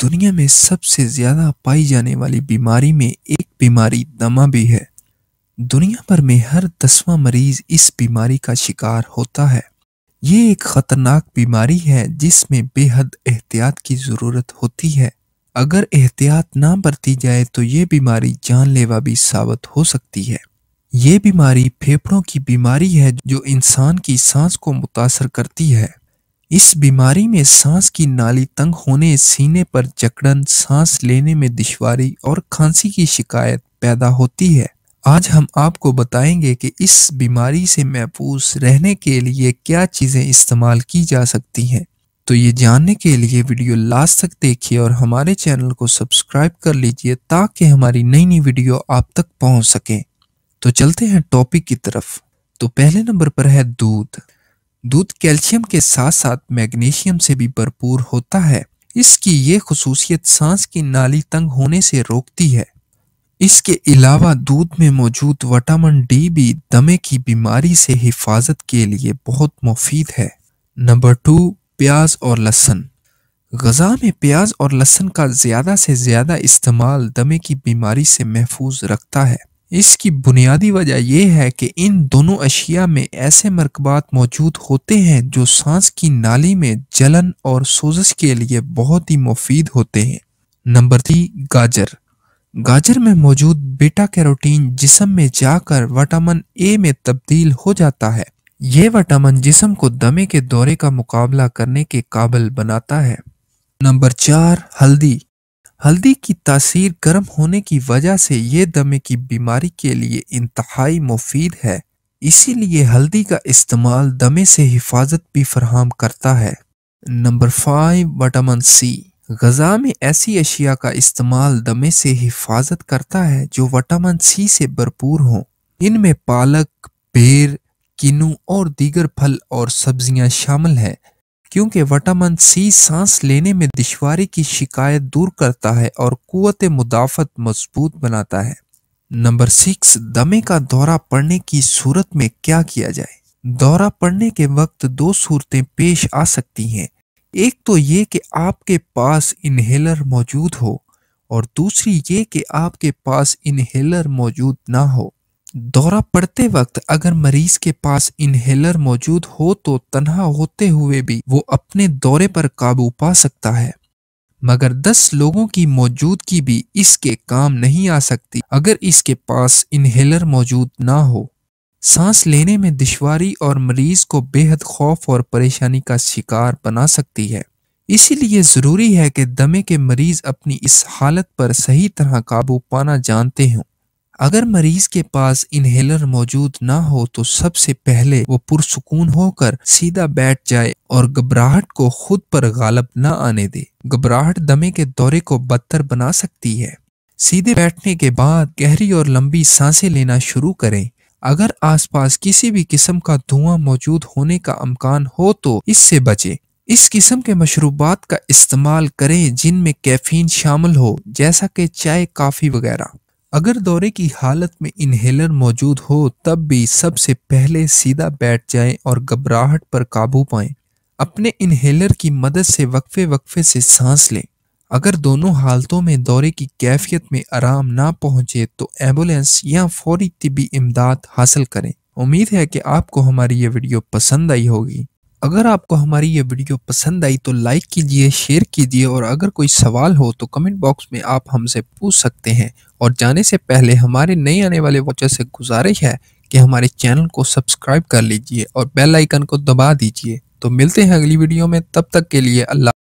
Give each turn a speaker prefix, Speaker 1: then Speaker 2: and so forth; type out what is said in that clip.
Speaker 1: دنیا میں سب سے زیادہ پائی جانے والی بیماری میں ایک بیماری دما بھی ہے دنیا بھر میں ہر دسواں مریض اس بیماری کا شکار ہوتا ہے یہ ایک خطرناک بیماری ہے جس میں بے حد احتیاط کی ضرورت ہوتی ہے اگر احتیاط نہ برتی جائے تو یہ بیماری جان لیوا بھی ثابت ہو سکتی ہے یہ بیماری پھیپھڑوں کی بیماری ہے جو انسان کی سانس کو متاثر کرتی ہے اس بیماری میں سانس کی نالی تنگ ہونے سینے پر جکڑن سانس لینے میں دشواری اور کھانسی کی شکایت پیدا ہوتی ہے آج ہم آپ کو بتائیں گے کہ اس بیماری سے محفوظ رہنے کے لیے کیا چیزیں استعمال کی جا سکتی ہیں تو یہ جاننے کے لیے ویڈیو لاسٹ تک دیکھیے اور ہمارے چینل کو سبسکرائب کر لیجئے تاکہ ہماری نئی نئی ویڈیو آپ تک پہنچ سکیں تو چلتے ہیں ٹاپک کی طرف تو پہلے نمبر پر ہے دودھ دودھ کیلشیم کے ساتھ ساتھ میگنیشیم سے بھی بھرپور ہوتا ہے اس کی یہ خصوصیت سانس کی نالی تنگ ہونے سے روکتی ہے اس کے علاوہ دودھ میں موجود وٹامن ڈی بھی دمے کی بیماری سے حفاظت کے لیے بہت مفید ہے نمبر ٹو پیاز اور لہسن غذا میں پیاز اور لہسن کا زیادہ سے زیادہ استعمال دمے کی بیماری سے محفوظ رکھتا ہے اس کی بنیادی وجہ یہ ہے کہ ان دونوں اشیاء میں ایسے مرکبات موجود ہوتے ہیں جو سانس کی نالی میں جلن اور سوزش کے لیے بہت ہی مفید ہوتے ہیں نمبر تھی گاجر گاجر میں موجود بیٹا کیروٹین جسم میں جا کر وٹامن اے میں تبدیل ہو جاتا ہے یہ وٹامن جسم کو دمے کے دورے کا مقابلہ کرنے کے قابل بناتا ہے نمبر چار ہلدی ہلدی کی تاثیر گرم ہونے کی وجہ سے یہ دمے کی بیماری کے لیے انتہائی مفید ہے اسی لیے ہلدی کا استعمال دمے سے حفاظت بھی فراہم کرتا ہے نمبر فائیو وٹامن سی غذا میں ایسی اشیاء کا استعمال دمے سے حفاظت کرتا ہے جو وٹامن سی سے بھرپور ہوں ان میں پالک پیر کینو اور دیگر پھل اور سبزیاں شامل ہیں کیونکہ وٹامن سی سانس لینے میں دشواری کی شکایت دور کرتا ہے اور قوت مدافعت مضبوط بناتا ہے نمبر سکس دمے کا دورہ کی صورت میں کیا کیا جائے دورہ پڑنے کے وقت دو صورتیں پیش آ سکتی ہیں ایک تو یہ کہ آپ کے پاس انہیلر موجود ہو اور دوسری یہ کہ آپ کے پاس انہیلر موجود نہ ہو دورہ پڑتے وقت اگر مریض کے پاس انہیلر موجود ہو تو تنہا ہوتے ہوئے بھی وہ اپنے دورے پر قابو پا سکتا ہے مگر دس لوگوں کی موجودگی بھی اس کے کام نہیں آ سکتی اگر اس کے پاس انہیلر موجود نہ ہو سانس لینے میں دشواری اور مریض کو حد خوف اور پریشانی کا شکار بنا سکتی ہے اسی لیے ضروری ہے کہ دمے کے مریض اپنی اس حالت پر صحیح طرح قابو پانا جانتے ہوں اگر مریض کے پاس انہیلر موجود نہ ہو تو سب سے پہلے وہ پرسکون ہو کر سیدھا بیٹھ جائے اور گھبراہٹ کو خود پر غالب نہ آنے دے گھبراہٹ دمے کے دورے کو بدتر بنا سکتی ہے سیدھے بیٹھنے کے بعد گہری اور لمبی سانسیں لینا شروع کریں اگر آس پاس کسی بھی قسم کا دھواں موجود ہونے کا امکان ہو تو اس سے بچیں اس قسم کے مشروبات کا استعمال کریں جن میں کیفین شامل ہو جیسا کہ چائے کافی وغیرہ اگر دورے کی حالت میں انہیلر موجود ہو تب بھی سب سے پہلے سیدھا بیٹھ جائیں اور گھبراہٹ پر قابو پائیں اپنے انہیلر کی مدد سے وقفے وقفے سے سانس لیں اگر دونوں حالتوں میں دورے کی کیفیت میں آرام نہ پہنچے تو ایمبولینس یا فوری طبی امداد حاصل کریں امید ہے کہ آپ کو ہماری یہ ویڈیو پسند آئی ہوگی اگر آپ کو ہماری یہ ویڈیو پسند آئی تو لائک کیجئے شیئر کیجئے اور اگر کوئی سوال ہو تو کمنٹ باکس میں آپ ہم سے پوچھ سکتے ہیں اور جانے سے پہلے ہمارے نئے آنے والے واچر سے گزارش ہے کہ ہمارے چینل کو سبسکرائب کر لیجئے اور بیل آئیکن کو دبا دیجئے تو ملتے ہیں اگلی ویڈیو میں تب تک کے لیے اللہ